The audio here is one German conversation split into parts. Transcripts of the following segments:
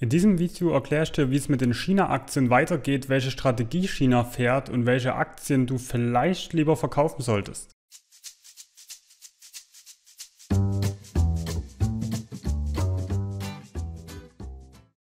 In diesem Video erkläre ich dir, wie es mit den China-Aktien weitergeht, welche Strategie China fährt und welche Aktien du vielleicht lieber verkaufen solltest.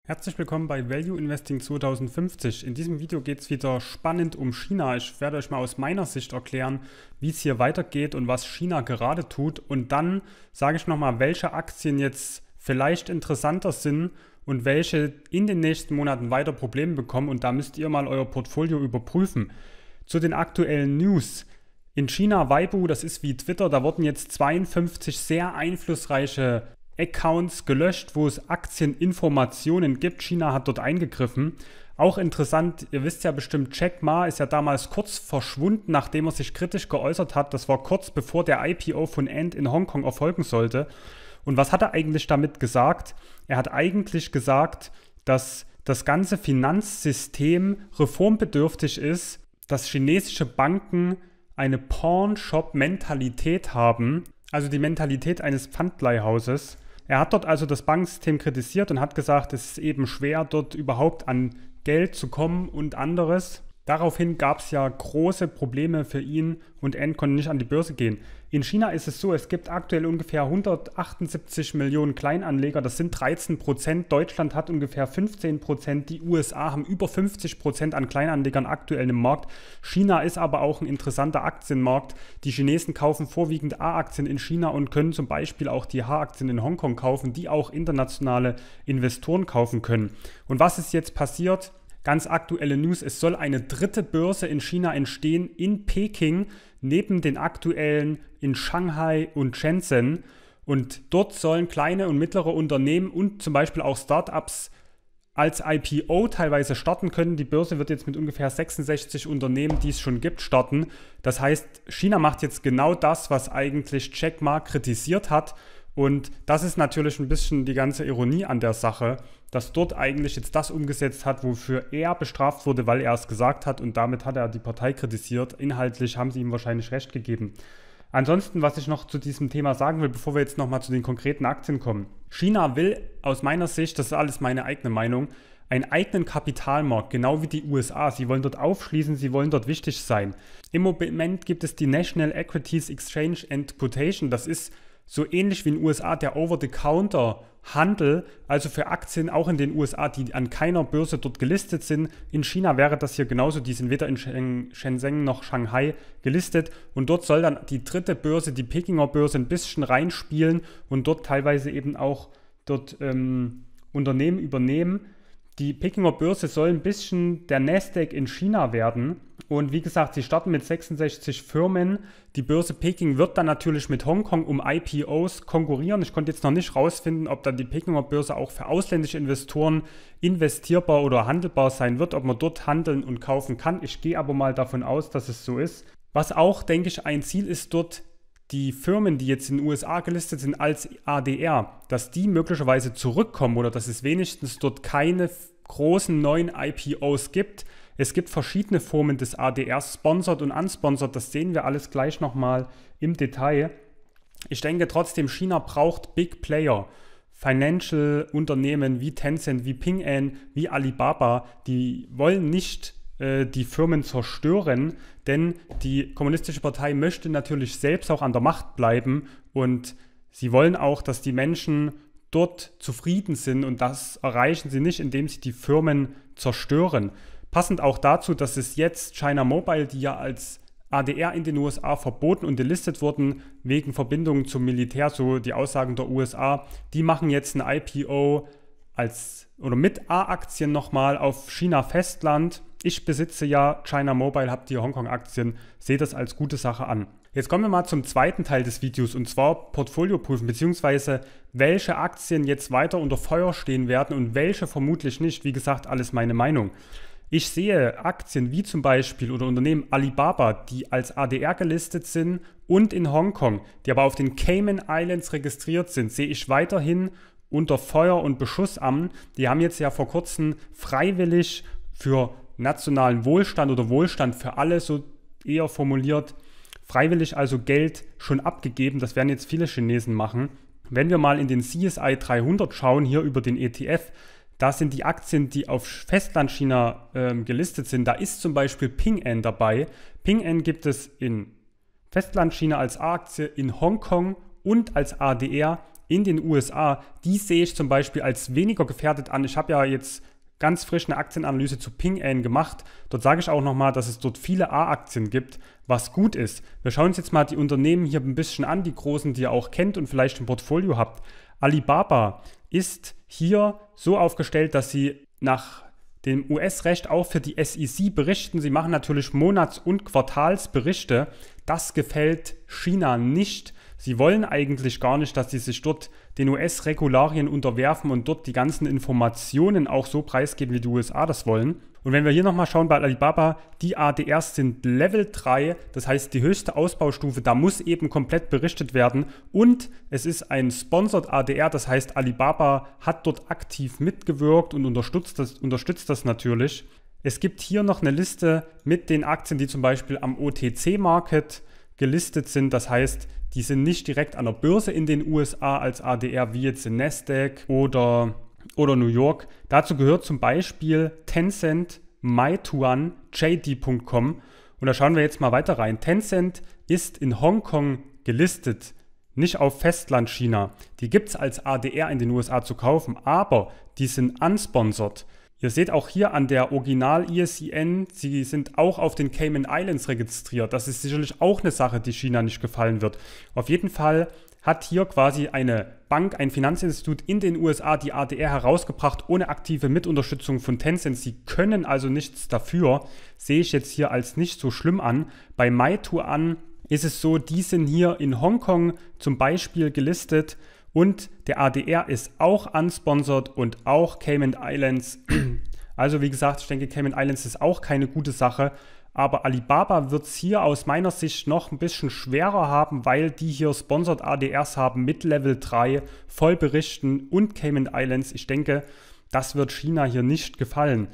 Herzlich willkommen bei Value Investing 2050. In diesem Video geht es wieder spannend um China. Ich werde euch mal aus meiner Sicht erklären, wie es hier weitergeht und was China gerade tut. Und dann sage ich nochmal, welche Aktien jetzt vielleicht interessanter sind und welche in den nächsten Monaten weiter Probleme bekommen und da müsst ihr mal euer Portfolio überprüfen. Zu den aktuellen News. In China Weibo, das ist wie Twitter, da wurden jetzt 52 sehr einflussreiche Accounts gelöscht, wo es Aktieninformationen gibt. China hat dort eingegriffen. Auch interessant, ihr wisst ja bestimmt, Jack Ma ist ja damals kurz verschwunden, nachdem er sich kritisch geäußert hat. Das war kurz bevor der IPO von Ant in Hongkong erfolgen sollte. Und was hat er eigentlich damit gesagt? Er hat eigentlich gesagt, dass das ganze Finanzsystem reformbedürftig ist, dass chinesische Banken eine Pawnshop-Mentalität haben, also die Mentalität eines Pfandleihhauses. Er hat dort also das Banksystem kritisiert und hat gesagt, es ist eben schwer, dort überhaupt an Geld zu kommen und anderes. Daraufhin gab es ja große Probleme für ihn und N konnte nicht an die Börse gehen. In China ist es so, es gibt aktuell ungefähr 178 Millionen Kleinanleger, das sind 13 Prozent. Deutschland hat ungefähr 15 Prozent, die USA haben über 50 Prozent an Kleinanlegern aktuell im Markt. China ist aber auch ein interessanter Aktienmarkt. Die Chinesen kaufen vorwiegend A-Aktien in China und können zum Beispiel auch die H-Aktien in Hongkong kaufen, die auch internationale Investoren kaufen können. Und was ist jetzt passiert? Ganz aktuelle News, es soll eine dritte Börse in China entstehen, in Peking, neben den aktuellen in Shanghai und Shenzhen. Und dort sollen kleine und mittlere Unternehmen und zum Beispiel auch Startups als IPO teilweise starten können. Die Börse wird jetzt mit ungefähr 66 Unternehmen, die es schon gibt, starten. Das heißt, China macht jetzt genau das, was eigentlich Jack Ma kritisiert hat. Und das ist natürlich ein bisschen die ganze Ironie an der Sache, dass dort eigentlich jetzt das umgesetzt hat, wofür er bestraft wurde, weil er es gesagt hat und damit hat er die Partei kritisiert. Inhaltlich haben sie ihm wahrscheinlich recht gegeben. Ansonsten, was ich noch zu diesem Thema sagen will, bevor wir jetzt nochmal zu den konkreten Aktien kommen. China will aus meiner Sicht, das ist alles meine eigene Meinung, einen eigenen Kapitalmarkt, genau wie die USA. Sie wollen dort aufschließen, sie wollen dort wichtig sein. Im Moment gibt es die National Equities Exchange and Quotation. Das ist so ähnlich wie in den USA der Over-the-Counter-Handel, also für Aktien auch in den USA, die an keiner Börse dort gelistet sind. In China wäre das hier genauso, die sind weder in Shenzhen noch Shanghai gelistet. Und dort soll dann die dritte Börse, die Pekinger Börse, ein bisschen reinspielen und dort teilweise eben auch dort ähm, Unternehmen übernehmen. Die Pekinger Börse soll ein bisschen der Nasdaq in China werden. Und wie gesagt, sie starten mit 66 Firmen. Die Börse Peking wird dann natürlich mit Hongkong um IPOs konkurrieren. Ich konnte jetzt noch nicht rausfinden, ob dann die Pekinger Börse auch für ausländische Investoren investierbar oder handelbar sein wird, ob man dort handeln und kaufen kann. Ich gehe aber mal davon aus, dass es so ist. Was auch, denke ich, ein Ziel ist, dort die Firmen, die jetzt in den USA gelistet sind als ADR, dass die möglicherweise zurückkommen oder dass es wenigstens dort keine großen neuen IPOs gibt. Es gibt verschiedene Formen des ADRs, sponsored und unsponsored. Das sehen wir alles gleich nochmal im Detail. Ich denke trotzdem, China braucht Big Player. Financial-Unternehmen wie Tencent, wie Ping An, wie Alibaba, die wollen nicht äh, die Firmen zerstören, denn die Kommunistische Partei möchte natürlich selbst auch an der Macht bleiben und sie wollen auch, dass die Menschen dort zufrieden sind und das erreichen sie nicht, indem sie die Firmen zerstören. Passend auch dazu, dass es jetzt China Mobile, die ja als ADR in den USA verboten und delistet wurden wegen Verbindungen zum Militär, so die Aussagen der USA. Die machen jetzt ein IPO als oder mit A-Aktien nochmal auf China Festland ich besitze ja China Mobile, habe die Hongkong-Aktien, sehe das als gute Sache an. Jetzt kommen wir mal zum zweiten Teil des Videos und zwar Portfolio prüfen, beziehungsweise welche Aktien jetzt weiter unter Feuer stehen werden und welche vermutlich nicht. Wie gesagt, alles meine Meinung. Ich sehe Aktien wie zum Beispiel oder Unternehmen Alibaba, die als ADR gelistet sind und in Hongkong, die aber auf den Cayman Islands registriert sind, sehe ich weiterhin unter Feuer und Beschuss an. Die haben jetzt ja vor kurzem freiwillig für nationalen Wohlstand oder Wohlstand für alle so eher formuliert, freiwillig also Geld schon abgegeben. Das werden jetzt viele Chinesen machen. Wenn wir mal in den CSI 300 schauen, hier über den ETF, da sind die Aktien, die auf Festlandchina ähm, gelistet sind. Da ist zum Beispiel Ping An dabei. Ping An gibt es in Festlandchina als A-Aktie, in Hongkong und als ADR in den USA. Die sehe ich zum Beispiel als weniger gefährdet an. Ich habe ja jetzt ganz frisch eine Aktienanalyse zu Ping An gemacht. Dort sage ich auch nochmal, dass es dort viele A-Aktien gibt, was gut ist. Wir schauen uns jetzt mal die Unternehmen hier ein bisschen an, die großen, die ihr auch kennt und vielleicht im Portfolio habt. Alibaba ist hier so aufgestellt, dass sie nach dem US-Recht auch für die SEC berichten. Sie machen natürlich Monats- und Quartalsberichte. Das gefällt China nicht. Sie wollen eigentlich gar nicht, dass sie sich dort den US-Regularien unterwerfen und dort die ganzen Informationen auch so preisgeben, wie die USA das wollen. Und wenn wir hier nochmal schauen bei Alibaba, die ADRs sind Level 3, das heißt die höchste Ausbaustufe, da muss eben komplett berichtet werden. Und es ist ein Sponsored ADR, das heißt Alibaba hat dort aktiv mitgewirkt und unterstützt das, unterstützt das natürlich. Es gibt hier noch eine Liste mit den Aktien, die zum Beispiel am OTC-Market gelistet sind. Das heißt, die sind nicht direkt an der Börse in den USA als ADR, wie jetzt in Nasdaq oder, oder New York. Dazu gehört zum Beispiel Tencent, Meituan, JD.com. Und da schauen wir jetzt mal weiter rein. Tencent ist in Hongkong gelistet, nicht auf Festland China. Die gibt es als ADR in den USA zu kaufen, aber die sind unsponsored. Ihr seht auch hier an der Original-ISIN, sie sind auch auf den Cayman Islands registriert. Das ist sicherlich auch eine Sache, die China nicht gefallen wird. Auf jeden Fall hat hier quasi eine Bank, ein Finanzinstitut in den USA die ADR herausgebracht, ohne aktive Mitunterstützung von Tencent. Sie können also nichts dafür, sehe ich jetzt hier als nicht so schlimm an. Bei Maitu an ist es so, die sind hier in Hongkong zum Beispiel gelistet und der ADR ist auch unsponsored und auch Cayman Islands. Also wie gesagt, ich denke, Cayman Islands ist auch keine gute Sache. Aber Alibaba wird es hier aus meiner Sicht noch ein bisschen schwerer haben, weil die hier Sponsored ADRs haben mit Level 3, Vollberichten und Cayman Islands. Ich denke, das wird China hier nicht gefallen.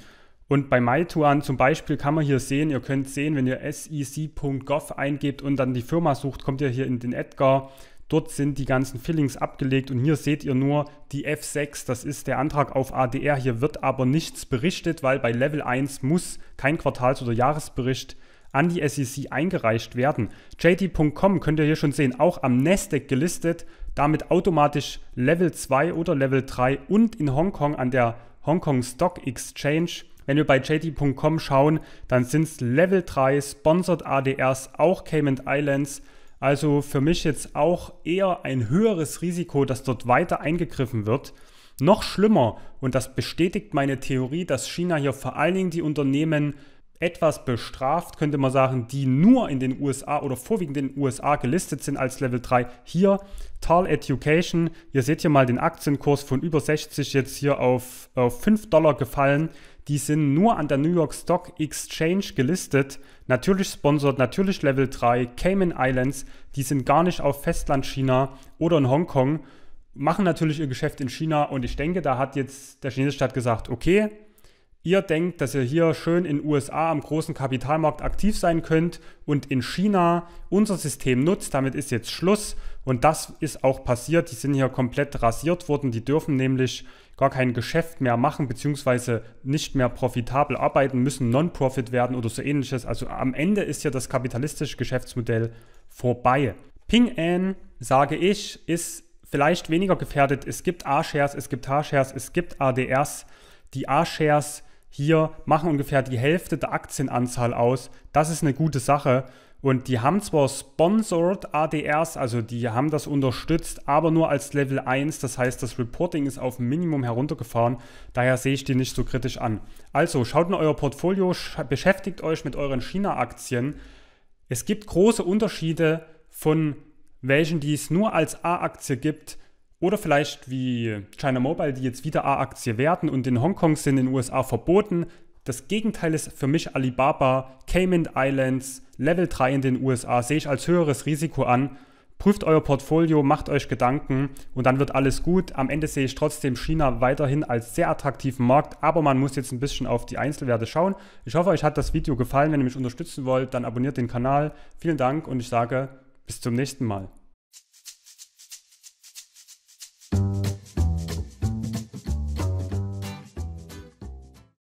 Und bei Maituan zum Beispiel kann man hier sehen, ihr könnt sehen, wenn ihr sec.gov eingebt und dann die Firma sucht, kommt ihr hier in den Edgar Dort sind die ganzen Fillings abgelegt und hier seht ihr nur die F6, das ist der Antrag auf ADR. Hier wird aber nichts berichtet, weil bei Level 1 muss kein Quartals- oder Jahresbericht an die SEC eingereicht werden. JD.com könnt ihr hier schon sehen, auch am Nasdaq gelistet, damit automatisch Level 2 oder Level 3 und in Hongkong an der Hongkong Stock Exchange. Wenn wir bei JD.com schauen, dann sind es Level 3 Sponsored ADRs, auch Cayman Islands, also für mich jetzt auch eher ein höheres Risiko, dass dort weiter eingegriffen wird. Noch schlimmer, und das bestätigt meine Theorie, dass China hier vor allen Dingen die Unternehmen etwas bestraft, könnte man sagen, die nur in den USA oder vorwiegend in den USA gelistet sind als Level 3. Hier Tal Education, ihr seht hier mal den Aktienkurs von über 60 jetzt hier auf, auf 5 Dollar gefallen die sind nur an der New York Stock Exchange gelistet. Natürlich sponsert, natürlich Level 3, Cayman Islands, die sind gar nicht auf Festland China oder in Hongkong, machen natürlich ihr Geschäft in China und ich denke, da hat jetzt der chinesische Staat gesagt, okay, ihr denkt, dass ihr hier schön in USA am großen Kapitalmarkt aktiv sein könnt und in China unser System nutzt, damit ist jetzt Schluss und das ist auch passiert. Die sind hier komplett rasiert worden, die dürfen nämlich gar kein Geschäft mehr machen, beziehungsweise nicht mehr profitabel arbeiten, müssen Non-Profit werden oder so ähnliches. Also am Ende ist hier das kapitalistische Geschäftsmodell vorbei. Ping An, sage ich, ist vielleicht weniger gefährdet. Es gibt A-Shares, es gibt H-Shares, es gibt ADRs. Die A-Shares hier machen ungefähr die Hälfte der Aktienanzahl aus. Das ist eine gute Sache. Und die haben zwar sponsored ADRs, also die haben das unterstützt, aber nur als Level 1. Das heißt, das Reporting ist auf Minimum heruntergefahren. Daher sehe ich die nicht so kritisch an. Also schaut in euer Portfolio, beschäftigt euch mit euren China-Aktien. Es gibt große Unterschiede von welchen, die es nur als A-Aktie gibt, oder vielleicht wie China Mobile, die jetzt wieder A-Aktie werten und in Hongkong sind in den USA verboten. Das Gegenteil ist für mich Alibaba, Cayman Islands, Level 3 in den USA sehe ich als höheres Risiko an. Prüft euer Portfolio, macht euch Gedanken und dann wird alles gut. Am Ende sehe ich trotzdem China weiterhin als sehr attraktiven Markt, aber man muss jetzt ein bisschen auf die Einzelwerte schauen. Ich hoffe, euch hat das Video gefallen. Wenn ihr mich unterstützen wollt, dann abonniert den Kanal. Vielen Dank und ich sage bis zum nächsten Mal.